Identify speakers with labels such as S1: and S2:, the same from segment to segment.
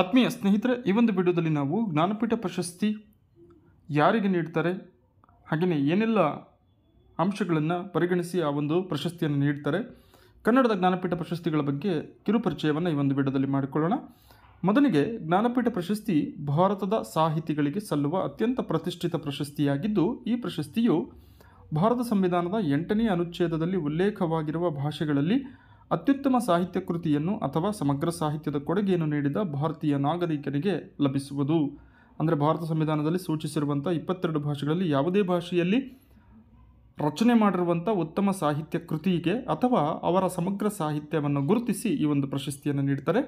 S1: ಆತ್ಮೀಯ ಸ್ನೇಹಿತರೆ ಈ ಒಂದು ವಿಡಿಯೋದಲ್ಲಿ ನಾವು ಜ್ಞಾನಪೀಠ ಪ್ರಶಸ್ತಿ ಯಾರಿಗೆ ನೀಡ್ತಾರೆ ಹಾಗೆಯೇ ಏನೆಲ್ಲ ಅಂಶಗಳನ್ನು ಪರಿಗಣಿಸಿ ಆ ಒಂದು ಪ್ರಶಸ್ತಿಯನ್ನು ನೀಡ್ತಾರೆ ಕನ್ನಡದ ಜ್ಞಾನಪೀಠ ಪ್ರಶಸ್ತಿಗಳ ಬಗ್ಗೆ ಕಿರುಪರಿಚಯವನ್ನು ಈ ಒಂದು ವಿಡಿಯೋದಲ್ಲಿ ಮಾಡಿಕೊಳ್ಳೋಣ ಮೊದಲಿಗೆ ಜ್ಞಾನಪೀಠ ಪ್ರಶಸ್ತಿ ಭಾರತದ ಸಾಹಿತಿಗಳಿಗೆ ಸಲ್ಲುವ ಅತ್ಯಂತ ಪ್ರತಿಷ್ಠಿತ ಪ್ರಶಸ್ತಿಯಾಗಿದ್ದು ಈ ಪ್ರಶಸ್ತಿಯು ಭಾರತ ಸಂವಿಧಾನದ ಎಂಟನೇ ಅನುಚ್ಛೇದದಲ್ಲಿ ಉಲ್ಲೇಖವಾಗಿರುವ ಭಾಷೆಗಳಲ್ಲಿ ಅತ್ಯುತ್ತಮ ಸಾಹಿತ್ಯ ಕೃತಿಯನ್ನು ಅಥವಾ ಸಮಗ್ರ ಸಾಹಿತ್ಯದ ಕೊಡುಗೆಯನ್ನು ನೀಡಿದ ಭಾರತೀಯ ನಾಗರಿಕರಿಗೆ ಲಭಿಸುವುದು ಅಂದರೆ ಭಾರತ ಸಂವಿಧಾನದಲ್ಲಿ ಸೂಚಿಸಿರುವಂಥ ಇಪ್ಪತ್ತೆರಡು ಭಾಷೆಗಳಲ್ಲಿ ಯಾವುದೇ ಭಾಷೆಯಲ್ಲಿ ರಚನೆ ಮಾಡಿರುವಂಥ ಉತ್ತಮ ಸಾಹಿತ್ಯ ಕೃತಿಗೆ ಅಥವಾ ಅವರ ಸಮಗ್ರ ಸಾಹಿತ್ಯವನ್ನು ಗುರುತಿಸಿ ಈ ಒಂದು ಪ್ರಶಸ್ತಿಯನ್ನು ನೀಡ್ತಾರೆ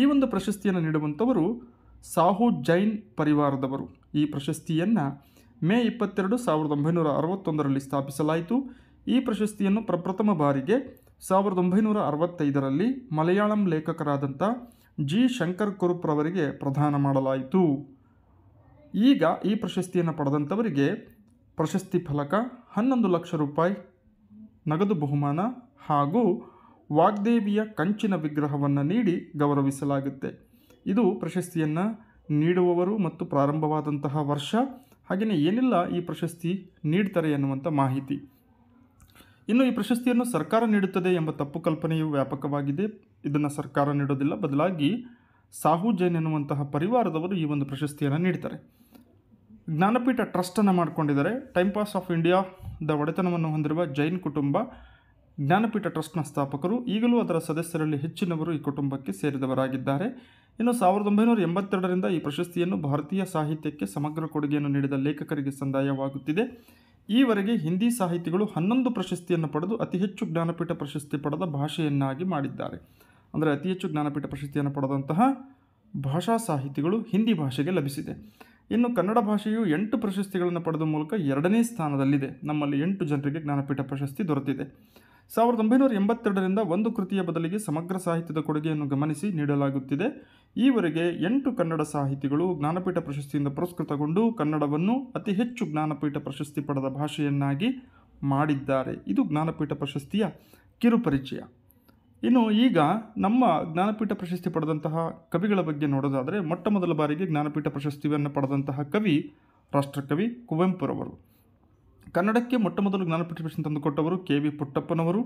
S1: ಈ ಒಂದು ಪ್ರಶಸ್ತಿಯನ್ನು ನೀಡುವಂಥವರು ಸಾಹು ಜೈನ್ ಪರಿವಾರದವರು ಈ ಪ್ರಶಸ್ತಿಯನ್ನು ಮೇ ಇಪ್ಪತ್ತೆರಡು ಸಾವಿರದ ಒಂಬೈನೂರ ಅರವತ್ತೊಂದರಲ್ಲಿ ಸ್ಥಾಪಿಸಲಾಯಿತು ಈ ಪ್ರಶಸ್ತಿಯನ್ನು ಪ್ರಪ್ರಥಮ ಬಾರಿಗೆ ಸಾವಿರದ ಒಂಬೈನೂರ ಅರವತ್ತೈದರಲ್ಲಿ ಮಲಯಾಳಂ ಲೇಖಕರಾದಂಥ ಜಿ ಶಂಕರ್ ಕುರುಪ್ ಪ್ರದಾನ ಮಾಡಲಾಯಿತು ಈಗ ಈ ಪ್ರಶಸ್ತಿಯನ್ನು ಪಡೆದಂಥವರಿಗೆ ಪ್ರಶಸ್ತಿ ಫಲಕ ಹನ್ನೊಂದು ಲಕ್ಷ ರೂಪಾಯಿ ನಗದು ಬಹುಮಾನ ಹಾಗೂ ವಾಗ್ದೇವಿಯ ಕಂಚಿನ ವಿಗ್ರಹವನ್ನು ನೀಡಿ ಗೌರವಿಸಲಾಗುತ್ತೆ ಇದು ಪ್ರಶಸ್ತಿಯನ್ನು ನೀಡುವವರು ಮತ್ತು ಪ್ರಾರಂಭವಾದಂತಹ ವರ್ಷ ಹಾಗೆಯೇ ಏನಿಲ್ಲ ಈ ಪ್ರಶಸ್ತಿ ನೀಡ್ತಾರೆ ಎನ್ನುವಂಥ ಮಾಹಿತಿ ಇನ್ನು ಈ ಪ್ರಶಸ್ತಿಯನ್ನು ಸರ್ಕಾರ ನೀಡುತ್ತದೆ ಎಂಬ ತಪ್ಪು ಕಲ್ಪನೆಯು ವ್ಯಾಪಕವಾಗಿದೆ ಇದನ್ನು ಸರ್ಕಾರ ನೀಡೋದಿಲ್ಲ ಬದಲಾಗಿ ಸಾಹು ಜೈನ್ ಎನ್ನುವಂತಹ ಪರಿವಾರದವರು ಈ ಒಂದು ಪ್ರಶಸ್ತಿಯನ್ನು ನೀಡ್ತಾರೆ ಜ್ಞಾನಪೀಠ ಟ್ರಸ್ಟನ್ನು ಮಾಡಿಕೊಂಡಿದ್ದಾರೆ ಟೈಮ್ ಪಾಸ್ ಆಫ್ ಇಂಡಿಯಾದ ಒಡೆತನವನ್ನು ಹೊಂದಿರುವ ಜೈನ್ ಕುಟುಂಬ ಜ್ಞಾನಪೀಠ ಟ್ರಸ್ಟ್ನ ಸ್ಥಾಪಕರು ಈಗಲೂ ಅದರ ಸದಸ್ಯರಲ್ಲಿ ಹೆಚ್ಚಿನವರು ಈ ಕುಟುಂಬಕ್ಕೆ ಸೇರಿದವರಾಗಿದ್ದಾರೆ ಇನ್ನು ಸಾವಿರದ ಒಂಬೈನೂರ ಎಂಬತ್ತೆರಡರಿಂದ ಈ ಪ್ರಶಸ್ತಿಯನ್ನು ಭಾರತೀಯ ಸಾಹಿತ್ಯಕ್ಕೆ ಸಮಗ್ರ ಕೊಡುಗೆಯನ್ನು ನೀಡಿದ ಲೇಖಕರಿಗೆ ಸಂದಾಯವಾಗುತ್ತಿದೆ ಈವರೆಗೆ ಹಿಂದಿ ಸಾಹಿತಿಗಳು ಹನ್ನೊಂದು ಪ್ರಶಸ್ತಿಯನ್ನು ಪಡೆದು ಅತಿ ಹೆಚ್ಚು ಜ್ಞಾನಪೀಠ ಪ್ರಶಸ್ತಿ ಪಡೆದ ಭಾಷೆಯನ್ನಾಗಿ ಮಾಡಿದ್ದಾರೆ ಅಂದರೆ ಅತಿ ಹೆಚ್ಚು ಜ್ಞಾನಪೀಠ ಪ್ರಶಸ್ತಿಯನ್ನು ಪಡೆದಂತಹ ಭಾಷಾ ಸಾಹಿತಿಗಳು ಹಿಂದಿ ಭಾಷೆಗೆ ಲಭಿಸಿದೆ ಇನ್ನು ಕನ್ನಡ ಭಾಷೆಯು ಎಂಟು ಪ್ರಶಸ್ತಿಗಳನ್ನು ಪಡೆದ ಮೂಲಕ ಎರಡನೇ ಸ್ಥಾನದಲ್ಲಿದೆ ನಮ್ಮಲ್ಲಿ ಎಂಟು ಜನರಿಗೆ ಜ್ಞಾನಪೀಠ ಪ್ರಶಸ್ತಿ ದೊರೆತಿದೆ ಸಾವಿರದ ಒಂಬೈನೂರ ಎಂಬತ್ತೆರಡರಿಂದ ಒಂದು ಕೃತಿಯ ಬದಲಿಗೆ ಸಮಗ್ರ ಸಾಹಿತ್ಯದ ಕೊಡುಗೆಯನ್ನು ಗಮನಿಸಿ ನೀಡಲಾಗುತ್ತಿದೆ ಈವರೆಗೆ ಎಂಟು ಕನ್ನಡ ಸಾಹಿತಿಗಳು ಜ್ಞಾನಪೀಠ ಪ್ರಶಸ್ತಿಯಿಂದ ಪುರಸ್ಕೃತಗೊಂಡು ಕನ್ನಡವನ್ನು ಅತಿ ಹೆಚ್ಚು ಜ್ಞಾನಪೀಠ ಪ್ರಶಸ್ತಿ ಪಡೆದ ಭಾಷೆಯನ್ನಾಗಿ ಮಾಡಿದ್ದಾರೆ ಇದು ಜ್ಞಾನಪೀಠ ಪ್ರಶಸ್ತಿಯ ಕಿರುಪರಿಚಯ ಇನ್ನು ಈಗ ನಮ್ಮ ಜ್ಞಾನಪೀಠ ಪ್ರಶಸ್ತಿ ಪಡೆದಂತಹ ಕವಿಗಳ ಬಗ್ಗೆ ನೋಡೋದಾದರೆ ಮೊಟ್ಟ ಮೊದಲ ಬಾರಿಗೆ ಜ್ಞಾನಪೀಠ ಪ್ರಶಸ್ತಿಯನ್ನು ಪಡೆದಂತಹ ಕವಿ ರಾಷ್ಟ್ರಕವಿ ಕುವೆಂಪುರವರು ಕನ್ನಡಕ್ಕೆ ಮೊಟ್ಟಮೊದಲು ಜ್ಞಾನಪೀಠ ಪ್ರಶ್ನೆ ತಂದುಕೊಟ್ಟವರು ಕೆ ವಿ ಪುಟ್ಟಪ್ಪನವರು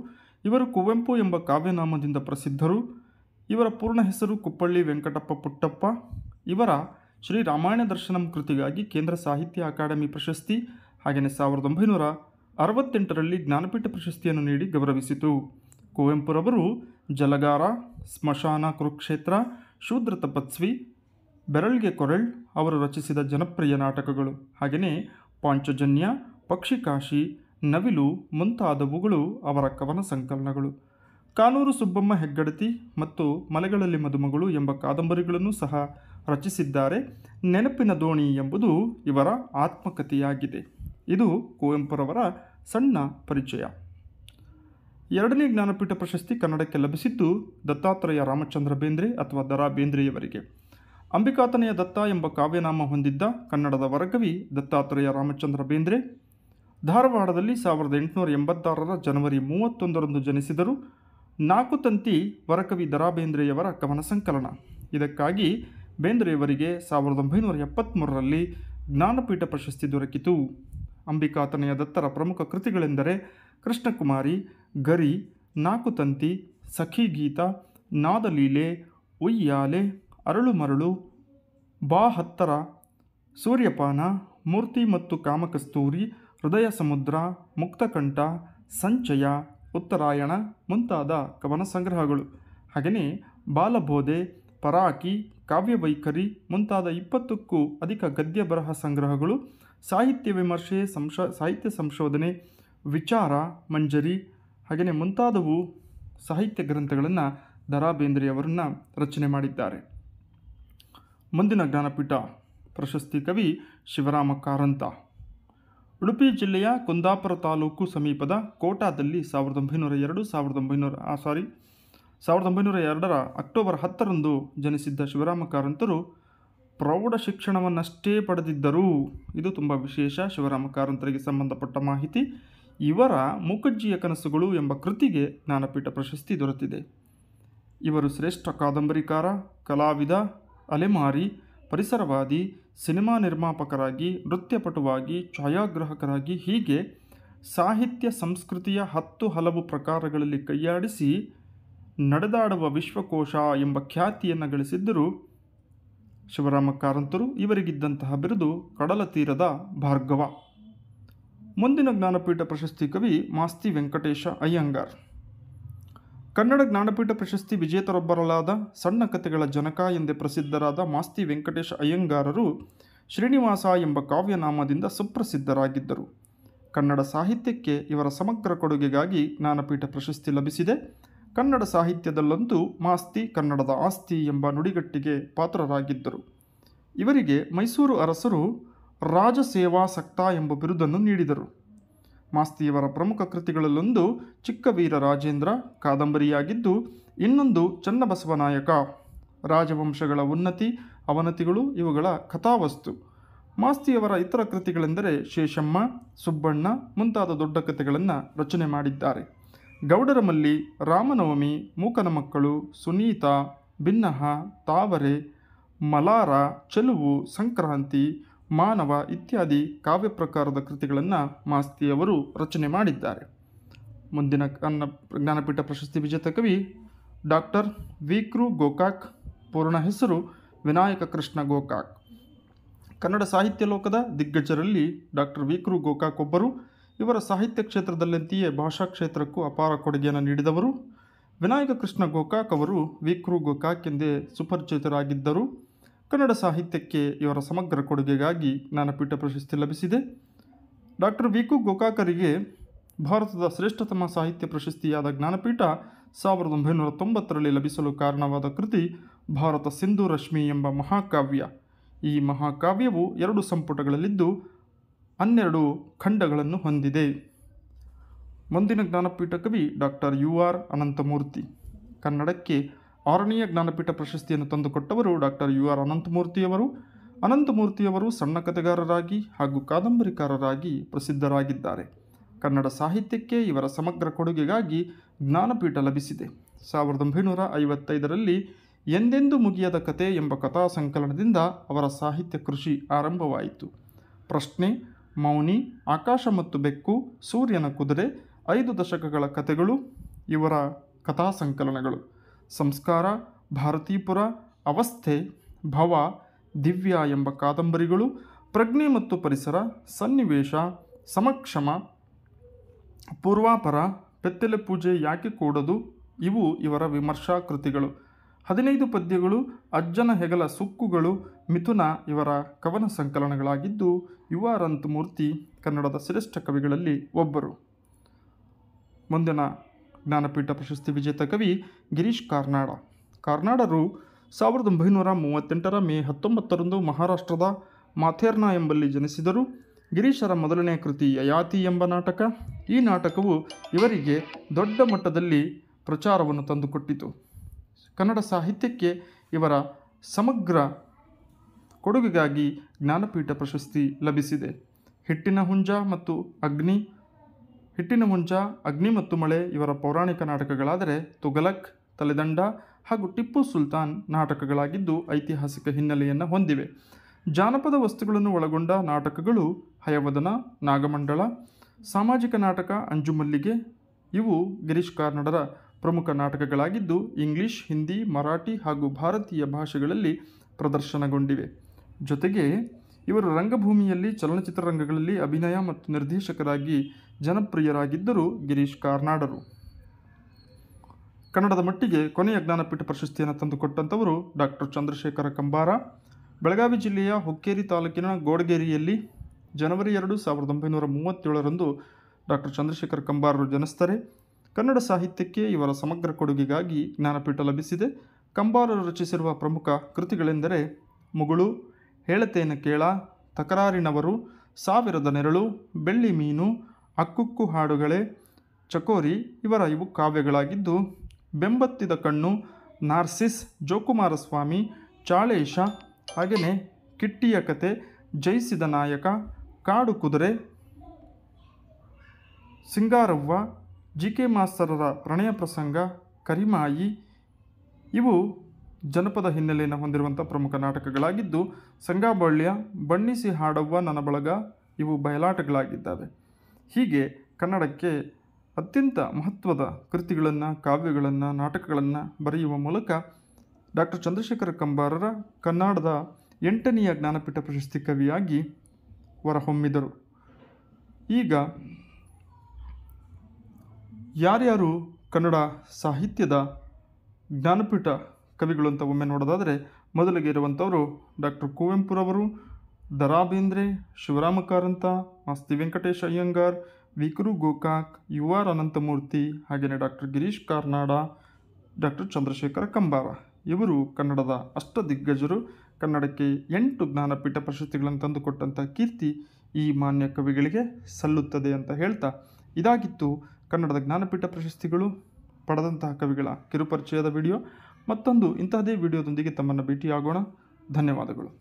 S1: ಇವರು ಕುವೆಂಪು ಎಂಬ ಕಾವ್ಯನಾಮದಿಂದ ಪ್ರಸಿದ್ಧರು ಇವರ ಪೂರ್ಣ ಹೆಸರು ಕುಪ್ಪಳ್ಳಿ ವೆಂಕಟಪ್ಪ ಪುಟ್ಟಪ್ಪ ಇವರ ಶ್ರೀ ರಾಮಾಯಣ ದರ್ಶನಂ ಕೃತಿಗಾಗಿ ಕೇಂದ್ರ ಸಾಹಿತ್ಯ ಅಕಾಡೆಮಿ ಪ್ರಶಸ್ತಿ ಹಾಗೆಯೇ ಸಾವಿರದ ಒಂಬೈನೂರ ಅರವತ್ತೆಂಟರಲ್ಲಿ ಜ್ಞಾನಪೀಠ ಪ್ರಶಸ್ತಿಯನ್ನು ನೀಡಿ ಗೌರವಿಸಿತು ಕುವೆಂಪುರವರು ಜಲಗಾರ ಸ್ಮಶಾನ ಕುರುಕ್ಷೇತ್ರ ಶೂದ್ರ ತಪಸ್ವಿ ಬೆರಳ್ಗೆ ಕೊರಳ್ ಅವರು ರಚಿಸಿದ ಜನಪ್ರಿಯ ನಾಟಕಗಳು ಹಾಗೆಯೇ ಪಾಂಚಜನ್ಯ ಪಕ್ಷಿಕಾಶಿ ನವಿಲು ಮುಂತಾದವುಗಳು ಅವರ ಕವನ ಸಂಕಲನಗಳು ಕಾನೂರು ಸುಬ್ಬಮ್ಮ ಹೆಗ್ಗಡತಿ ಮತ್ತು ಮಲೆಗಳಲ್ಲಿ ಮದುಮಗಳು ಎಂಬ ಕಾದಂಬರಿಗಳನ್ನು ಸಹ ರಚಿಸಿದ್ದಾರೆ ನೆನಪಿನ ದೋಣಿ ಎಂಬುದು ಇವರ ಆತ್ಮಕಥೆಯಾಗಿದೆ ಇದು ಕುವೆಂಪುರವರ ಸಣ್ಣ ಪರಿಚಯ ಎರಡನೇ ಜ್ಞಾನಪೀಠ ಪ್ರಶಸ್ತಿ ಕನ್ನಡಕ್ಕೆ ಲಭಿಸಿದ್ದು ದತ್ತಾತ್ರೇಯ ರಾಮಚಂದ್ರ ಬೇಂದ್ರೆ ಅಥವಾ ದರಾ ಬೇಂದ್ರೆಯವರಿಗೆ ಅಂಬಿಕಾತನೆಯ ದತ್ತ ಎಂಬ ಕಾವ್ಯನಾಮ ಹೊಂದಿದ್ದ ಕನ್ನಡದ ವರಗವಿ ದತ್ತಾತ್ರೇಯ ರಾಮಚಂದ್ರ ಬೇಂದ್ರೆ ಧಾರವಾಡದಲ್ಲಿ ಸಾವಿರದ ಎಂಟುನೂರ ಎಂಬತ್ತಾರರ ಜನವರಿ ಮೂವತ್ತೊಂದರಂದು ಜನಿಸಿದರು ನಾಲ್ಕು ತಂತಿ ವರಕವಿ ದರಾಬೇಂದ್ರೆಯವರ ಕವನ ಸಂಕಲನ ಇದಕ್ಕಾಗಿ ಬೇಂದ್ರೆಯವರಿಗೆ ಸಾವಿರದ ಒಂಬೈನೂರ ಎಪ್ಪತ್ತ್ಮೂರರಲ್ಲಿ ಜ್ಞಾನಪೀಠ ಪ್ರಶಸ್ತಿ ದೊರಕಿತು ಅಂಬಿಕಾತನೆಯ ದತ್ತರ ಪ್ರಮುಖ ಕೃತಿಗಳೆಂದರೆ ಕೃಷ್ಣಕುಮಾರಿ ಗರಿ ನಾಕು ತಂತಿ ಸಖಿ ಗೀತ ನಾದಲೀಲೆ ಉಯ್ಯಾಲೆ ಅರಳು ಮರಳು ಬಾ ಹತ್ತರ ಸೂರ್ಯಪಾನ ಮೂರ್ತಿ ಮತ್ತು ಕಾಮಕಸ್ತೂರಿ ಹೃದಯ ಸಮುದ್ರ ಮುಕ್ತಕಂಠ ಸಂಚಯ ಉತ್ತರಾಯಣ ಮುಂತಾದ ಕವನ ಸಂಗ್ರಹಗಳು ಹಾಗೆಯೇ ಬಾಲಬೋಧೆ ಪರಾಕಿ ಕಾವ್ಯವೈಖರಿ ಮುಂತಾದ ಇಪ್ಪತ್ತಕ್ಕೂ ಅಧಿಕ ಗದ್ಯ ಬರಹ ಸಂಗ್ರಹಗಳು ಸಾಹಿತ್ಯ ವಿಮರ್ಶೆ ಸಂಶ ಸಾಹಿತ್ಯ ಸಂಶೋಧನೆ ವಿಚಾರ ಮಂಜರಿ ಹಾಗೆಯೇ ಮುಂತಾದವು ಸಾಹಿತ್ಯ ಗ್ರಂಥಗಳನ್ನು ದರಾ ಬೇಂದ್ರೆಯವರನ್ನು ರಚನೆ ಮಾಡಿದ್ದಾರೆ ಮುಂದಿನ ಜ್ಞಾನಪೀಠ ಪ್ರಶಸ್ತಿ ಕವಿ ಶಿವರಾಮ ಕಾರಂತ ಉಡುಪಿ ಜಿಲ್ಲೆಯ ಕುಂದಾಪುರ ತಾಲೂಕು ಸಮೀಪದ ಕೋಟಾದಲ್ಲಿ ಸಾವಿರದ ಒಂಬೈನೂರ ಎರಡು ಸಾವಿರದ ಒಂಬೈನೂರ ಸಾರಿ ಸಾವಿರದ ಒಂಬೈನೂರ ಎರಡರ ಅಕ್ಟೋಬರ್ ಹತ್ತರಂದು ಜನಿಸಿದ್ದ ಶಿವರಾಮ ಕಾರಂತರು ಪ್ರೌಢ ಶಿಕ್ಷಣವನ್ನಷ್ಟೇ ಪಡೆದಿದ್ದರು ಇದು ತುಂಬ ವಿಶೇಷ ಶಿವರಾಮ ಕಾರಂತರಿಗೆ ಸಂಬಂಧಪಟ್ಟ ಮಾಹಿತಿ ಇವರ ಮೂಕಜ್ಜಿಯ ಕನಸುಗಳು ಎಂಬ ಕೃತಿಗೆ ಜ್ಞಾನಪೀಠ ಪ್ರಶಸ್ತಿ ದೊರೆತಿದೆ ಇವರು ಶ್ರೇಷ್ಠ ಕಾದಂಬರಿಕಾರ ಕಲಾವಿದ ಅಲೆಮಾರಿ ಪರಿಸರವಾದಿ ಸಿನಿಮಾ ನಿರ್ಮಾಪಕರಾಗಿ ನೃತ್ಯಪಟುವಾಗಿ ಛಾಯಾಗ್ರಾಹಕರಾಗಿ ಹೀಗೆ ಸಾಹಿತ್ಯ ಸಂಸ್ಕೃತಿಯ ಹತ್ತು ಹಲವು ಪ್ರಕಾರಗಳಲ್ಲಿ ಕೈಯಾಡಿಸಿ ನಡೆದಾಡುವ ವಿಶ್ವಕೋಶ ಎಂಬ ಖ್ಯಾತಿಯನ್ನು ಗಳಿಸಿದ್ದರು ಶಿವರಾಮ ಕಾರಂತರು ಇವರಿಗಿದ್ದಂತಹ ಬಿರುದು ಕಡಲ ತೀರದ ಭಾರ್ಗವ ಮುಂದಿನ ಜ್ಞಾನಪೀಠ ಪ್ರಶಸ್ತಿ ಕವಿ ಮಾಸ್ತಿ ವೆಂಕಟೇಶ ಅಯ್ಯಂಗಾರ್ ಕನ್ನಡ ಜ್ಞಾನಪೀಠ ಪ್ರಶಸ್ತಿ ವಿಜೇತರೊಬ್ಬರಲಾದ ಸಣ್ಣ ಕಥೆಗಳ ಜನಕ ಎಂದೇ ಪ್ರಸಿದ್ಧರಾದ ಮಾಸ್ತಿ ವೆಂಕಟೇಶ್ ಅಯ್ಯಂಗಾರರು ಶ್ರೀನಿವಾಸ ಎಂಬ ಕಾವ್ಯನಾಮದಿಂದ ಸುಪ್ರಸಿದ್ಧರಾಗಿದ್ದರು ಕನ್ನಡ ಸಾಹಿತ್ಯಕ್ಕೆ ಇವರ ಸಮಗ್ರ ಕೊಡುಗೆಗಾಗಿ ಜ್ಞಾನಪೀಠ ಪ್ರಶಸ್ತಿ ಲಭಿಸಿದೆ ಕನ್ನಡ ಸಾಹಿತ್ಯದಲ್ಲಂತೂ ಮಾಸ್ತಿ ಕನ್ನಡದ ಆಸ್ತಿ ಎಂಬ ನುಡಿಗಟ್ಟಿಗೆ ಪಾತ್ರರಾಗಿದ್ದರು ಇವರಿಗೆ ಮೈಸೂರು ಅರಸರು ರಾಜಸೇವಾಸಕ್ತ ಎಂಬ ಬಿರುದನ್ನು ನೀಡಿದರು ಮಾಸ್ತಿಯವರ ಪ್ರಮುಖ ಕೃತಿಗಳಲ್ಲೊಂದು ಚಿಕ್ಕವೀರ ರಾಜೇಂದ್ರ ಕಾದಂಬರಿಯಾಗಿದ್ದು ಇನ್ನೊಂದು ಚನ್ನಬಸವನಾಯಕ ರಾಜವಂಶಗಳ ಉನ್ನತಿ ಅವನತಿಗಳು ಇವುಗಳ ಕಥಾವಸ್ತು ಮಾಸ್ತಿಯವರ ಇತರ ಕೃತಿಗಳೆಂದರೆ ಶೇಷಮ್ಮ ಸುಬ್ಬಣ್ಣ ಮುಂತಾದ ದೊಡ್ಡ ಕಥೆಗಳನ್ನು ರಚನೆ ಮಾಡಿದ್ದಾರೆ ಗೌಡರಮಲ್ಲಿ ರಾಮನವಮಿ ಮೂಕನ ಮಕ್ಕಳು ಸುನೀತಾ ಭಿನ್ನಹ ತಾವರೆ ಮಲಾರ ಚೆಲುವು ಸಂಕ್ರಾಂತಿ ಮಾನವ ಇತ್ಯಾದಿ ಕಾವ್ಯ ಪ್ರಕಾರದ ಕೃತಿಗಳನ್ನು ಮಾಸ್ತಿಯವರು ರಚನೆ ಮಾಡಿದ್ದಾರೆ ಮುಂದಿನ ಕನ್ನ ಜ್ಞಾನಪೀಠ ಪ್ರಶಸ್ತಿ ವಿಜೇತ ಕವಿ ಡಾಕ್ಟರ್ ವಿಕ್ರು ಗೋಕಾಕ್ ಪೂರ್ಣ ಹೆಸರು ವಿನಾಯಕ ಕೃಷ್ಣ ಗೋಕಾಕ್ ಕನ್ನಡ ಸಾಹಿತ್ಯ ಲೋಕದ ದಿಗ್ಗಜರಲ್ಲಿ ಡಾಕ್ಟರ್ ವಿಕ್ರು ಗೋಕಾಕ್ ಒಬ್ಬರು ಇವರ ಸಾಹಿತ್ಯ ಕ್ಷೇತ್ರದಲ್ಲಂತೆಯೇ ಭಾಷಾ ಕ್ಷೇತ್ರಕ್ಕೂ ಅಪಾರ ಕೊಡುಗೆಯನ್ನು ನೀಡಿದವರು ವಿನಾಯಕ ಕೃಷ್ಣ ಗೋಕಾಕ್ ಅವರು ವಿಕ್ರು ಗೋಕಾಕ್ ಎಂದೇ ಸುಪರಿಚಿತರಾಗಿದ್ದರು ಕನ್ನಡ ಸಾಹಿತ್ಯಕ್ಕೆ ಇವರ ಸಮಗ್ರ ಕೊಡುಗೆಗಾಗಿ ಜ್ಞಾನಪೀಠ ಪ್ರಶಸ್ತಿ ಲಭಿಸಿದೆ ಡಾಕ್ಟರ್ ವಿ ಕು ಗೋಕಾಕರಿಗೆ ಭಾರತದ ಶ್ರೇಷ್ಠತಮ ಸಾಹಿತ್ಯ ಪ್ರಶಸ್ತಿಯಾದ ಜ್ಞಾನಪೀಠ ಸಾವಿರದ ಒಂಬೈನೂರ ತೊಂಬತ್ತರಲ್ಲಿ ಲಭಿಸಲು ಕಾರಣವಾದ ಕೃತಿ ಭಾರತ ಸಿಂಧು ರಶ್ಮಿ ಎಂಬ ಮಹಾಕಾವ್ಯ ಈ ಮಹಾಕಾವ್ಯವು ಎರಡು ಸಂಪುಟಗಳಲ್ಲಿದ್ದು ಹನ್ನೆರಡು ಖಂಡಗಳನ್ನು ಹೊಂದಿದೆ ಮುಂದಿನ ಜ್ಞಾನಪೀಠ ಕವಿ ಡಾಕ್ಟರ್ ಯು ಆರ್ ಅನಂತಮೂರ್ತಿ ಕನ್ನಡಕ್ಕೆ ಆರನೆಯ ಜ್ಞಾನಪೀಠ ಪ್ರಶಸ್ತಿಯನ್ನು ತಂದುಕೊಟ್ಟವರು ಡಾಕ್ಟರ್ ಯು ಆರ್ ಅನಂತಮೂರ್ತಿಯವರು ಅನಂತಮೂರ್ತಿಯವರು ಸಣ್ಣ ಕಥೆಗಾರರಾಗಿ ಹಾಗೂ ಕಾದಂಬರಿಕಾರರಾಗಿ ಪ್ರಸಿದ್ಧರಾಗಿದ್ದಾರೆ ಕನ್ನಡ ಸಾಹಿತ್ಯಕ್ಕೆ ಇವರ ಸಮಗ್ರ ಕೊಡುಗೆಗಾಗಿ ಜ್ಞಾನಪೀಠ ಲಭಿಸಿದೆ ಸಾವಿರದ ಒಂಬೈನೂರ ಐವತ್ತೈದರಲ್ಲಿ ಎಂದೆಂದೂ ಮುಗಿಯದ ಕತೆ ಎಂಬ ಕಥಾ ಸಂಕಲನದಿಂದ ಅವರ ಸಾಹಿತ್ಯ ಕೃಷಿ ಆರಂಭವಾಯಿತು ಪ್ರಶ್ನೆ ಮೌನಿ ಆಕಾಶ ಮತ್ತು ಬೆಕ್ಕು ಸೂರ್ಯನ ಕುದುರೆ ಐದು ದಶಕಗಳ ಕಥೆಗಳು ಇವರ ಕಥಾ ಸಂಕಲನಗಳು ಸಂಸ್ಕಾರ ಭಾರತೀಪುರ ಅವಸ್ಥೆ ಭವ ದಿವ್ಯ ಎಂಬ ಕಾದಂಬರಿಗಳು ಪ್ರಜ್ಞೆ ಮತ್ತು ಪರಿಸರ ಸನ್ನಿವೇಶ ಸಮಕ್ಷಮ ಪೂರ್ವಾಪರ ಪೆತ್ತಲೆ ಪೂಜೆ ಯಾಕೆ ಕೂಡದು ಇವು ಇವರ ವಿಮರ್ಶಾ ಕೃತಿಗಳು ಹದಿನೈದು ಪದ್ಯಗಳು ಅಜ್ಜನ ಹೆಗಲ ಸುಕ್ಕುಗಳು ಮಿಥುನ ಇವರ ಕವನ ಸಂಕಲನಗಳಾಗಿದ್ದು ಯುವ ಮೂರ್ತಿ ಕನ್ನಡದ ಶ್ರೇಷ್ಠ ಕವಿಗಳಲ್ಲಿ ಒಬ್ಬರು ಮುಂದಿನ ಜ್ಞಾನಪೀಠ ಪ್ರಶಸ್ತಿ ವಿಜೇತ ಕವಿ ಗಿರೀಶ್ ಕಾರ್ನಾಡ ಕಾರ್ನಾಡರು ಸಾವಿರದ ಒಂಬೈನೂರ ಮೂವತ್ತೆಂಟರ ಮೇ ಹತ್ತೊಂಬತ್ತರಂದು ಮಹಾರಾಷ್ಟ್ರದ ಮಾಥೇರ್ನಾ ಎಂಬಲ್ಲಿ ಜನಿಸಿದರು ಗಿರೀಶರ ಮೊದಲನೆಯ ಕೃತಿ ಯಯಾತಿ ಎಂಬ ನಾಟಕ ಈ ನಾಟಕವು ಇವರಿಗೆ ದೊಡ್ಡ ಮಟ್ಟದಲ್ಲಿ ಪ್ರಚಾರವನ್ನು ತಂದುಕೊಟ್ಟಿತು ಕನ್ನಡ ಸಾಹಿತ್ಯಕ್ಕೆ ಇವರ ಸಮಗ್ರ ಕೊಡುಗೆಗಾಗಿ ಜ್ಞಾನಪೀಠ ಪ್ರಶಸ್ತಿ ಲಭಿಸಿದೆ ಹಿಟ್ಟಿನ ಹುಂಜ ಮತ್ತು ಅಗ್ನಿ ಹಿಟ್ಟಿನ ಮುಂಚ ಅಗ್ನಿ ಮತ್ತು ಮಳೆ ಇವರ ಪೌರಾಣಿಕ ನಾಟಕಗಳಾದರೆ ತುಗಲಕ್ ತಲೆದಂಡ ಹಾಗೂ ಟಿಪ್ಪು ಸುಲ್ತಾನ್ ನಾಟಕಗಳಾಗಿದ್ದು ಐತಿಹಾಸಿಕ ಹಿನ್ನೆಲೆಯನ್ನು ಹೊಂದಿವೆ ಜಾನಪದ ವಸ್ತುಗಳನ್ನು ಒಳಗೊಂಡ ನಾಟಕಗಳು ಹಯವದನ ನಾಗಮಂಡಳ ಸಾಮಾಜಿಕ ನಾಟಕ ಅಂಜುಮಲ್ಲಿಗೆ ಇವು ಗಿರೀಶ್ ಕಾರ್ನಾಡರ ಪ್ರಮುಖ ನಾಟಕಗಳಾಗಿದ್ದು ಇಂಗ್ಲಿಷ್ ಹಿಂದಿ ಮರಾಠಿ ಹಾಗೂ ಭಾರತೀಯ ಭಾಷೆಗಳಲ್ಲಿ ಪ್ರದರ್ಶನಗೊಂಡಿವೆ ಜೊತೆಗೆ ಇವರು ರಂಗಭೂಮಿಯಲ್ಲಿ ಚಲನಚಿತ್ರರಂಗಗಳಲ್ಲಿ ಅಭಿನಯ ಮತ್ತು ನಿರ್ದೇಶಕರಾಗಿ ಜನಪ್ರಿಯರಾಗಿದ್ದರು ಗಿರೀಶ್ ಕಾರ್ನಾಡರು ಕನ್ನಡದ ಮಟ್ಟಿಗೆ ಕೊನೆಯ ಜ್ಞಾನಪೀಠ ಪ್ರಶಸ್ತಿಯನ್ನು ತಂದುಕೊಟ್ಟಂಥವರು ಡಾಕ್ಟರ್ ಚಂದ್ರಶೇಖರ ಕಂಬಾರ ಬೆಳಗಾವಿ ಜಿಲ್ಲೆಯ ಹುಕ್ಕೇರಿ ತಾಲೂಕಿನ ಗೋಡಗೇರಿಯಲ್ಲಿ ಜನವರಿ ಎರಡು ಸಾವಿರದ ಒಂಬೈನೂರ ಮೂವತ್ತೇಳರಂದು ಡಾಕ್ಟರ್ ಚಂದ್ರಶೇಖರ್ ಕಂಬಾರರು ಜನಿಸ್ತಾರೆ ಕನ್ನಡ ಸಾಹಿತ್ಯಕ್ಕೆ ಇವರ ಸಮಗ್ರ ಕೊಡುಗೆಗಾಗಿ ಜ್ಞಾನಪೀಠ ಲಭಿಸಿದೆ ಕಂಬಾರರು ರಚಿಸಿರುವ ಪ್ರಮುಖ ಕೃತಿಗಳೆಂದರೆ ಮುಗಳು ಹೇಳತೇನ ಕೇಳ ತಕರಾರಿನವರು ಸಾವಿರದ ನೆರಳು ಬೆಳ್ಳಿ ಮೀನು ಅಕ್ಕುಕ್ಕು ಹಾಡುಗಳೇ ಚಕೋರಿ ಇವರ ಇವು ಕಾವ್ಯಗಳಾಗಿದ್ದು ಬೆಂಬತ್ತಿದ ಕಣ್ಣು ನಾರ್ಸಿಸ್ ಜೋಕುಮಾರಸ್ವಾಮಿ ಚಾಳೇಶ ಹಾಗೆಯೇ ಕಿಟ್ಟಿಯ ಕತೆ ಜಯಿಸಿದ ನಾಯಕ ಕಾಡು ಕುದುರೆ ಸಿಂಗಾರವ್ವ ಜಿ ಕೆ ಮಾಸ್ತರರ ಪ್ರಣಯ ಪ್ರಸಂಗ ಕರಿಮಾಯಿ ಇವು ಜನಪದ ಹಿನ್ನೆಲೆಯನ್ನು ಹೊಂದಿರುವಂಥ ಪ್ರಮುಖ ನಾಟಕಗಳಾಗಿದ್ದು ಸಂಗಾಬಳ್ಳಿಯ ಬಣ್ಣಿಸಿ ಹಾಡವ್ವ ನನ್ನ ಬಳಗ ಇವು ಬಯಲಾಟಗಳಾಗಿದ್ದಾವೆ ಹೀಗೆ ಕನ್ನಡಕ್ಕೆ ಅತ್ಯಂತ ಮಹತ್ವದ ಕೃತಿಗಳನ್ನು ಕಾವ್ಯಗಳನ್ನು ನಾಟಕಗಳನ್ನು ಬರೆಯುವ ಮೂಲಕ ಡಾಕ್ಟರ್ ಚಂದ್ರಶೇಖರ ಕಂಬಾರರ ಕನ್ನಡದ ಎಂಟನೆಯ ಜ್ಞಾನಪೀಠ ಪ್ರಶಸ್ತಿ ಕವಿಯಾಗಿ ಹೊರಹೊಮ್ಮಿದರು ಈಗ ಯಾರ್ಯಾರು ಕನ್ನಡ ಸಾಹಿತ್ಯದ ಜ್ಞಾನಪೀಠ ಕವಿಗಳು ಅಂತ ಒಮ್ಮೆ ನೋಡೋದಾದರೆ ಮೊದಲಿಗೆ ಇರುವಂಥವರು ಡಾಕ್ಟರ್ ಕುವೆಂಪುರವರು ದ ರಾ ಬೇಂದ್ರೆ ಶಿವರಾಮ ಕಾರಂತ ಮಾಸ್ತಿ ವೆಂಕಟೇಶ್ ಅಯ್ಯಂಗಾರ್ ವಿಕರು ಗೋಕಾಕ್ ಯು ಆರ್ ಅನಂತಮೂರ್ತಿ ಹಾಗೆಯೇ ಡಾಕ್ಟರ್ ಗಿರೀಶ್ ಕಾರ್ನಾಡ ಡಾಕ್ಟರ್ ಚಂದ್ರಶೇಖರ ಕಂಬಾರ ಇವರು ಕನ್ನಡದ ಅಷ್ಟ ದಿಗ್ಗಜರು ಕನ್ನಡಕ್ಕೆ ಎಂಟು ಜ್ಞಾನಪೀಠ ಪ್ರಶಸ್ತಿಗಳನ್ನು ತಂದುಕೊಟ್ಟಂಥ ಕೀರ್ತಿ ಈ ಮಾನ್ಯ ಕವಿಗಳಿಗೆ ಸಲ್ಲುತ್ತದೆ ಅಂತ ಹೇಳ್ತಾ ಇದಾಗಿತ್ತು ಕನ್ನಡದ ಜ್ಞಾನಪೀಠ ಪ್ರಶಸ್ತಿಗಳು ಪಡೆದಂತಹ ಕವಿಗಳ ಕಿರುಪರಿಚಯದ ವಿಡಿಯೋ ಮತ್ತೊಂದು ಇಂತಹದೇ ವಿಡಿಯೋದೊಂದಿಗೆ ತಮ್ಮನ್ನು ಭೇಟಿಯಾಗೋಣ ಧನ್ಯವಾದಗಳು